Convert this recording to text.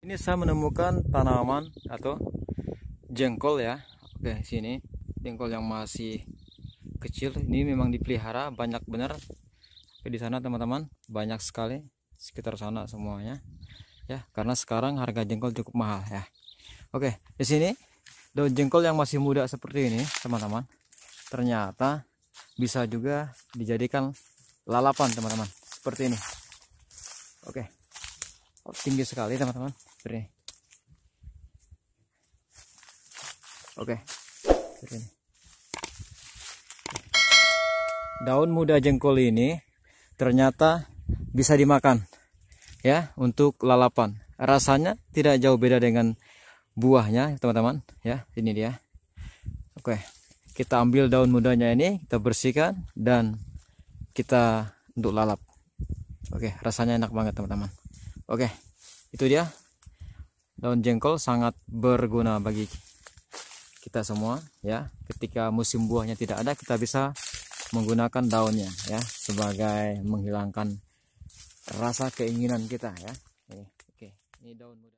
Ini saya menemukan tanaman atau jengkol ya. Oke, sini jengkol yang masih kecil. Ini memang dipelihara banyak benar. Oke, di sana teman-teman banyak sekali sekitar sana semuanya. Ya, karena sekarang harga jengkol cukup mahal ya. Oke, di sini daun jengkol yang masih muda seperti ini, teman-teman. Ternyata bisa juga dijadikan lalapan, teman-teman. Seperti ini. Oke. Oh, tinggi sekali, teman-teman oke keren daun muda jengkol ini ternyata bisa dimakan ya untuk lalapan rasanya tidak jauh beda dengan buahnya teman-teman ya ini dia oke kita ambil daun mudanya ini kita bersihkan dan kita untuk lalap oke rasanya enak banget teman-teman oke itu dia daun jengkol sangat berguna bagi kita semua ya ketika musim buahnya tidak ada kita bisa menggunakan daunnya ya sebagai menghilangkan rasa keinginan kita ya ini oke ini daun muda